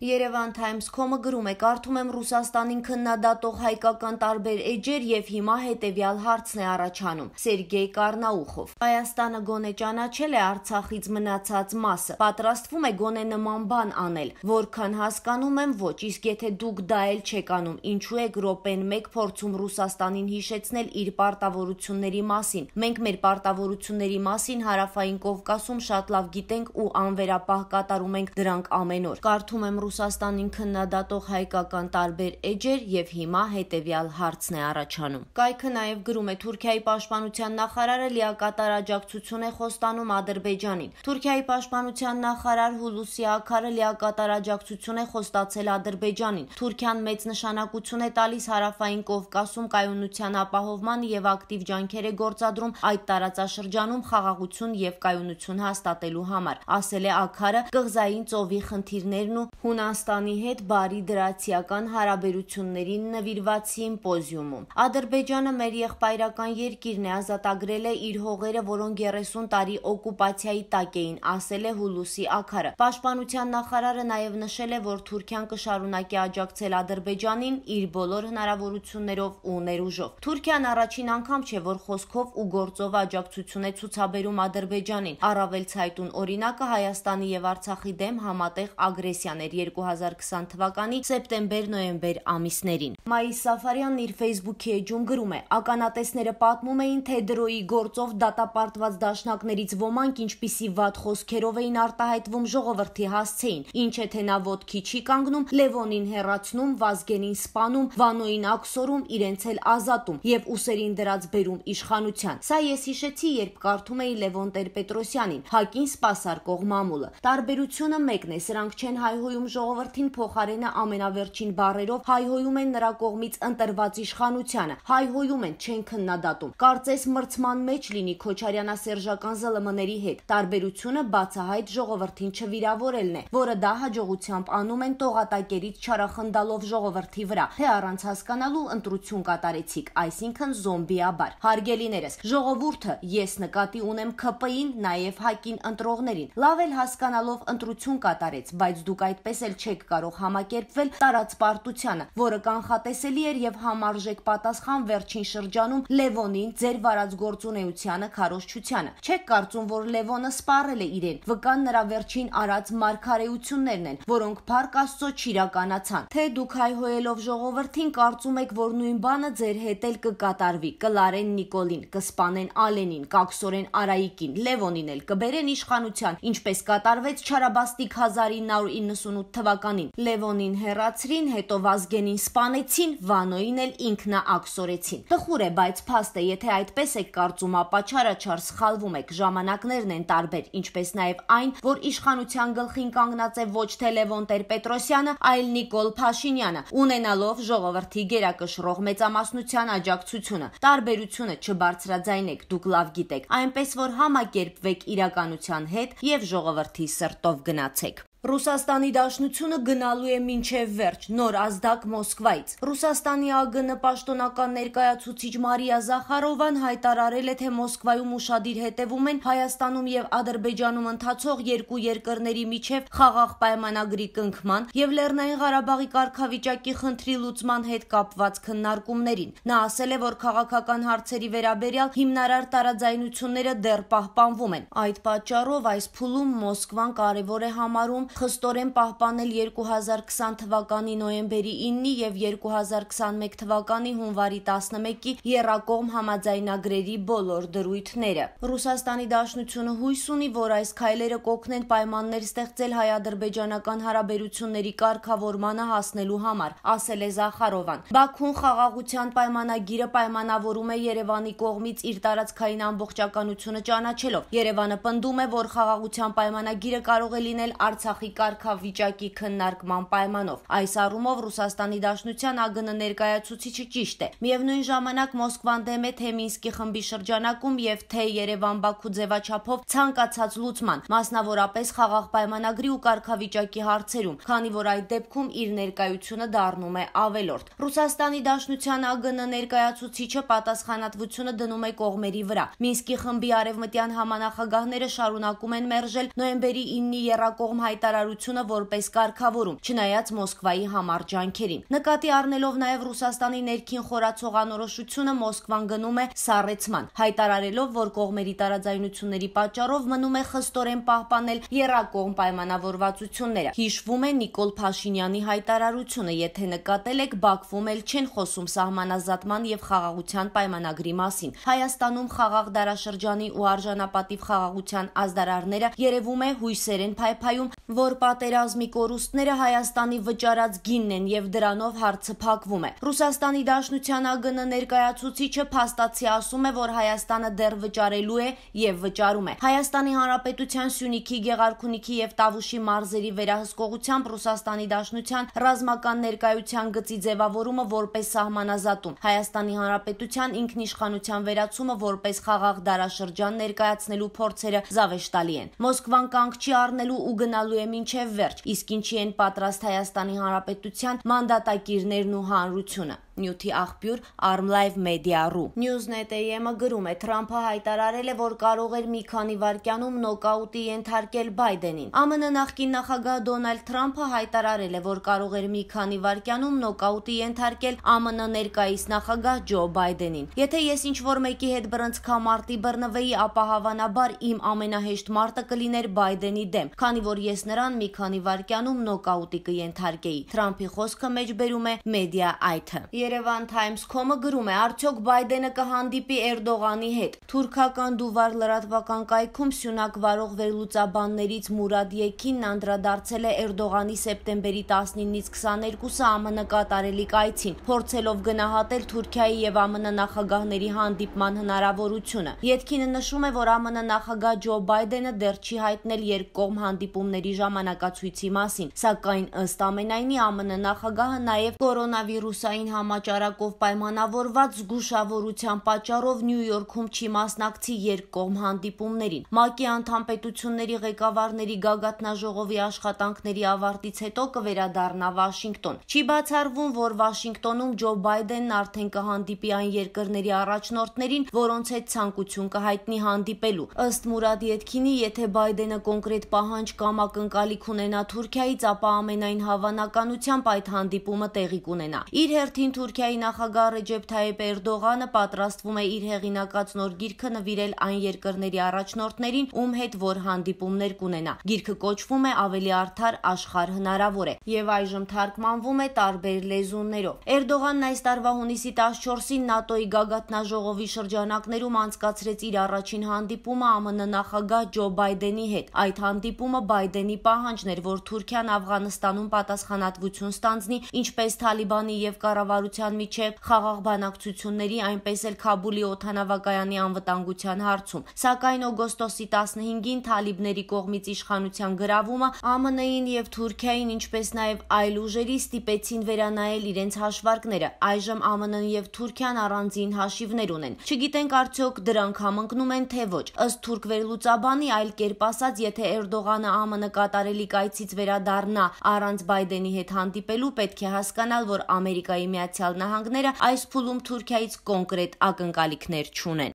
Երևան Times.com-ը գրում է. «Կարդում եմ Ռուսաստանին քննադատող հայկական տարբեր էջեր եւ հիմա հետեւյալ հարցն է առաջանում. Սերգեյ Կարնաուխով Հայաստանը գոնե ճանաչել է Արցախից մնացած մասը, պատրաստվում է գոնե նման բան անել, որքան հասկանում եմ՝ ոչ, իսկ եթե դուք դա էլ չեք անում, ինչու եք րոպեն մեկ փորձում Ռուսաստանին հիշեցնել իր պարտավորությունների մասին։ Մենք մեր պարտավորությունների մասին Հարավային Կովկասում շատ լավ գիտենք ու անվերապահ կատարում ենք դրանք ամեն օր։ Կարդում եմ Ռուսաստանին քննադատող հայկական տարբեր էջեր եւ հիմա հետեւյալ հարցն է առաջանում։ Կայքը նաեւ գրում է Թուրքիայի պաշտպանության նախարարը լիակատար աջակցություն է խոստանում Ադրբեջանին։ Թուրքիայի պաշտպանության նախարար Հուլուսի Աքարը լիակատար աջակցություն է խոստացել Ադրբեջանին։ Թուրքիան մեծ նշանակություն է տալիս հարավային Կովկասում կայունության ապահովման եւ ակտիվ ջանքեր է գործադրում այդ տարածաշրջանում խաղաղություն եւ կայունություն հաստատելու համար, ասել է Աքարը կղզային ծովի խնդիրներն ու Հունաստանի հետ բարի դրացիական հարաբերություններին նվիրված սիմպոզիումում։ Ադրբեջանը մեր եղբայրական երկիրն է, ազատագրել է իր հողերը, որոնք 30 տարի օկուպացիայի տակ էին, ասել է Հուլուսի Աքարը։ Պաշտպանության նախարարը նաև նշել է, որ Թուրքիան կշարունակի աջակցել Ադրբեջանին իր բոլոր հնարավորություններով ու ներուժով։ Թուրքիան առաջին անգամ չէ, որ խոսքով ու գործով աջակցություն է ցուցաբերում Ադրբեջանին։ Առավել ցայտուն օրինակը Հայաստանի եւ Արցախի դեմ համատեղ ագրեսիաներ 2020 թվականի սեպտեմբեր-նոյեմբեր ամիսներին։ Մայի Սաֆարյանն իր Facebook-ի էջում գրում է. «Ականատեսները պատմում էին, թե դրոյի գործով դատապարտված դաշնակներից ոմանք ինչպիսի վատ խոսքերով էին արտահայտվում ժողովրդի հասցեին, ինչը թե նա ոտքի չի կանգնում, Լևոնին հերացնում, Վազգենին սպանում, Վանոյին աքսորում, իրենց էլ ազատում եւ ուսերին դրած բերում իշխանության։ Սա ես հիշեցի, երբ կարդում էի Լևոն Տեր-Պետրոսյանին, Հակին սպասարկող մամուլը։ Տարբերությունը մեկն է, սրանք չեն հայհոյում ժողովրդին փոխարենը ամենավերջին բարերով հայհոյում են նրա կողմից ընտրված իշխանությանը, հայհոյում են, չեն քննադատում։ Կարծես մրցման մեջ լինի Քոչարյանասերժական ԶԼՄ-ների հետ։ Տարբերությունը բացահայտ ժողովրդին չվիրավորելն է, որը դա հաջողությամբ անում են տողատակերից չարախնդալով ժողովրդի վրա, թե առանց հասկանալու ընտրություն կատարեցիք, այսինքն զոմբիաբար։ Հարգելիներս, ժողովուրդը ես նկատի ունեմ ԿՊ-ին, նաև ՀԱԿ-ին ընտրողներին։ Լավ էլ հասկանալով ընտրություն կատարեց, բայց դուք այդպես այդպես էլ չեք կարող համակերպվել տարածպարտությանը, որը կանխատեսելի էր եւ համարժեք պատասխան վերջին շրջանում Լևոնին ձեր վարած գործունեությանը քարոշչությանը։ Չեք կարծում, որ Լևոնը սպառել է իրեն։ Վկան նրա վերջին արած մարգարեություններն են, որոնք Փարք Աստծո չիրականացան։ Թե դուք հայհոյելով ժողովրդին կարծում եք, որ նույն բանը ձեր հետ էլ կկատարվի։ Կլարեն Նիկոլին, կսպանեն Ալենին, Կաքսորեն Արայիկին, Լևոնին էլ կբերեն իշխանության, ինչպես կատարվեց Չարաբաստիկ 1998 2008 թվականին։ Լևոնին հերացրին, հետո Վազգենին սպանեցին, Վանոին էլ ինքնաակսորեցին։ Տխուր է, բայց փաստ է, եթե այդպես եք կարծում, ապա չարաչար սխալվում եք։ Ժամանակներն են տարբեր, ինչպես նաև այն, որ իշխանության գլխին կանգնած է ոչ թե Լևոն Տեր-Պետրոսյանը, այլ Նիկոլ Փաշինյանը, ունենալով ժողովրդի գերակշռող մեծամասնության աջակցությունը։ Տարբերությունը չբարձրաձայնեք, դուք լավ գիտեք, այնպես որ համակերպվեք իրականության հետ եւ ժողովրդի սրտով գնացեք։ Ռուսաստանի Դաշնությունը գնալու է մինչև վերջ նոր ազդակ Մոսկվայից։ Ռուսաստանի ԱԳՆ պաշտոնական ներկայացուցիչ Մարիա Զախարովան հայտարարել է, թե Մոսկվայում ուրشادիր հետևում են Հայաստանում եւ Ադրբեջանում ընթացող երկու երկրների միջև խաղաղ պայմանագրի կնքման եւ Լեռնային Ղարաբաղի կարգավիճակի խնդրի լուծման հետ կապված քննարկումներին։ Նա ասել է, որ քաղաքական հարցերի վերաբերյալ հիմնարար տարաձայնությունները դեռ պահպանվում են։ Այդ պատճառով այս փուլում Մոսկվան կարևոր է համարում խստորեն պահպանել 2020 թվականի նոյեմբերի 9-ի եւ 2021 թվականի հունվարի 11-ի Եռակողմ համաձայնագրերի բոլոր դրույթները։ Ռուսաստանի Դաշնությունը հույս ունի, որ այս քայլերը կօգնեն պայմաններ ստեղծել հայ-ադրբեջանական հարաբերությունների կարգավորմանը հասնելու համար, ասել է Զախարովան։ Բաքուն խաղաղության պայմանագիրը պայմանավորում է Երևանի կողմից իր տարածքային ամբողջականությունը ճանաչելով։ Երևանը պնդում է, որ խաղաղության պայմանագիրը կարող է լինել Արցախ Արցախի կարգավիճակի քննարկման պայմանով։ Այս առումով Ռուսաստանի Դաշնության ԱԳՆ ներկայացուցիչը ճիշտ է։ Միևնույն ժամանակ Մոսկվան դեմ է թե Մինսկի խմբի շրջանակում եւ թե Երևան-Բաքու ձևաչափով ցանկացած լուծման, մասնավորապես խաղաղ պայմանագրի ու կարգավիճակի հարցերում, քանի որ այդ դեպքում իր ներկայությունը դառնում է ավելորդ։ Ռուսաստանի Դաշնության ԱԳՆ ներկայացուցիչը պատասխանատվությունը դնում է կողմերի վրա։ Մինսկի խմբի արևմտյան համանախագահները շարունակում են մերժել նոյեմբերի 9-ի Եռակողմ հայտարարությունը հայտարարությունը որպես կարգավորում, չնայած Մոսկվայի համար ջանքերին։ Նկատի առնելով նաև Ռուսաստանի ներքին խորացող անորոշությունը Մոսկվան գնում է սառեցման, հայտարարելով, որ կողմերի տարաձայնությունների պատճառով մնում է խստորեն պահպանել երակողմ պայմանավորվածությունները։ Հիշվում է Նիկոլ Փաշինյանի հայտարարությունը, եթե նկատել եք, Բաքվում էլ չեն խոսում սահմանազատման եւ խաղաղության պայմանագրի մասին։ Հայաստանում խաղաղ դարաշրջանի ու արժանապատիվ խաղաղության ազդարարները երևում է հույսերեն փայփայում, որ պատերազմի կորուստները Հայաստանի վճարած գինն են եւ դրանով հարցը փակվում է։ Ռուսաստանի Դաշնության ԱԳՆ ներկայացուցիչը փաստացի ասում է, որ Հայաստանը դեռ վճարելու է եւ վճարում է։ Հայաստանի Հանրապետության Սյունիքի, Գեղարքունիքի եւ Տավուշի մարզերի վերահսկողությամբ Ռուսաստանի Դաշնության ռազմական ներկայության գծի ձևավորումը որպես սահմանազատում, Հայաստանի Հանրապետության ինքնիշխանության վերացումը որպես խաղաղ դարաշրջան ներկայացնելու փորձերը զավեշտալի են։ Մոսկվան կանգ չի առնելու ու գնալու է մինչև վերջ, իսկ ինչի են պատրաստ Հայաստանի Հանրապետության մանդատակիրներն ու հանրությունը նյութի աղբյուր Armlive Media.ru։ Newsnet.am-ը գրում է Թրամփը հայտարարել է, որ կարող էր մի քանի վայրկյանում նոկաուտի ենթարկել Բայդենին։ ԱՄՆ նախկին նախագահ Դոնալդ Թրամփը հայտարարել է, որ կարող էր մի քանի վայրկյանում նոկաուտի ենթարկել ԱՄՆ ներկայիս նախագահ Ջո Բայդենին։ Եթե ես ինչ-որ մեկի հետ բռնցքա մարտի բռնվեի, ապա հավանաբար իմ ամենահեշտ մարտը կլիներ Բայդենի դեմ, քանի որ ես նրան մի քանի վայրկյանում նոկաուտի կենթարկեի։ Թրամփի խոսքը մեջբերում է մեդիա այթը։ Երևան Times.com-ը գրում է. «Արդյոք Բայդենը կհանդիպի Էրդողանի հետ»։ Թուրքական Դուվար լրատվական կայքում Սյունակ վարող վերլուծաբաններից Մուրադ Եքինն անդրադարձել է Էրդողանի սեպտեմբերի 19-ից 22-ը ԱՄՆ կատարելի կայցին, փորձելով գնահատել Թուրքիայի եւ ԱՄՆ նախագահների հանդիպման հնարավորությունը։ Եդքինը նշում է, որ ԱՄՆ նախագահ Ջո Բայդենը դեռ չի հայտնել երկկողմ հանդիպումների ժամանակացույցի մասին, սակայն ըստ ամենայնի ԱՄՆ նախագահը նաեւ կորոնավիրուսային համաճարակ ճանաչարակով պայմանավորված զգուշավորության պատճառով Նյու Յորքում չի մասնակցի երկկողմ հանդիպումներին։ ՄԱԿ-ի անդամպետությունների ղեկավարների գագաթնաժողովի աշխատանքների ավարտից հետո կվերադառնա Վաշինգտոն։ Չի բացառվում, որ Վաշինգտոնում Ջո Բայդենն արդեն կհանդիպի այն երկրների առաջնորդներին, որոնց հետ ցանկություն կհայտնի հանդիպելու։ Ըստ Մուրադ Յետքինի, եթե Բայդենը կոնկրետ պահանջ կամ ակնկալիք ունենա Թուրքիայից, ապա ամենայն հավանականությամբ այդ հանդիպումը տեղի կունենա։ Իր հերթին Թուրքիայի նախագահ Ռեջեփ Թայեփ Էրդողանը պատրաստվում է իր հեղինակած նոր գիրքը նվիրել այն երկրների առաջնորդներին, ում հետ որ հանդիպումներ կունենա։ Գիրքը կոչվում է Ավելի արդար աշխարհ հնարավոր է եւ այժմ թարգմանվում է տարբեր լեզուներով։ Էրդողանն այս տարվա հունիսի 14-ին ՆԱՏՕ-ի գագաթնաժողովի շրջանակներում անցկացրեց իր առաջին հանդիպումը ԱՄՆ նախագահ Ջո Բայդենի հետ։ Այդ հանդիպումը Բայդենի պահանջն էր, որ Թուրքիան Աֆղանստանում պատասխանատվություն ստանձնի, ինչպես Թալիբանի եւ կառավարության կառավարության միջև խաղաղ բանակցությունների, այնպես էլ Քաբուլի օթանավակայանի անվտանգության հարցում։ Սակայն օգոստոսի 15-ին թալիբների կողմից իշխանության գրավումը ԱՄՆ-ին եւ Թուրքիային, ինչպես նաեւ այլ ուժերի ստիպեցին վերանայել իրենց հաշվարկները։ Այժմ ԱՄՆ-ն եւ Թուրքիան առանձին հաշիվներ ունեն։ Չգիտենք արդյոք դրանք համընկնում են թե ոչ։ Ըստ թուրք վերլուծաբանի, այլ կերպ ասած, եթե Էրդողանը ԱՄՆ կատարելի կայցից վերադառնա առանց Բայդենի հետ հանդիպելու, պետք է հասկանալ, որ Ամերիկայի Միացյալ Միացյալ Նահանգները այս փուլում Թուրքիայից կոնկրետ ակնկալիքներ չունեն։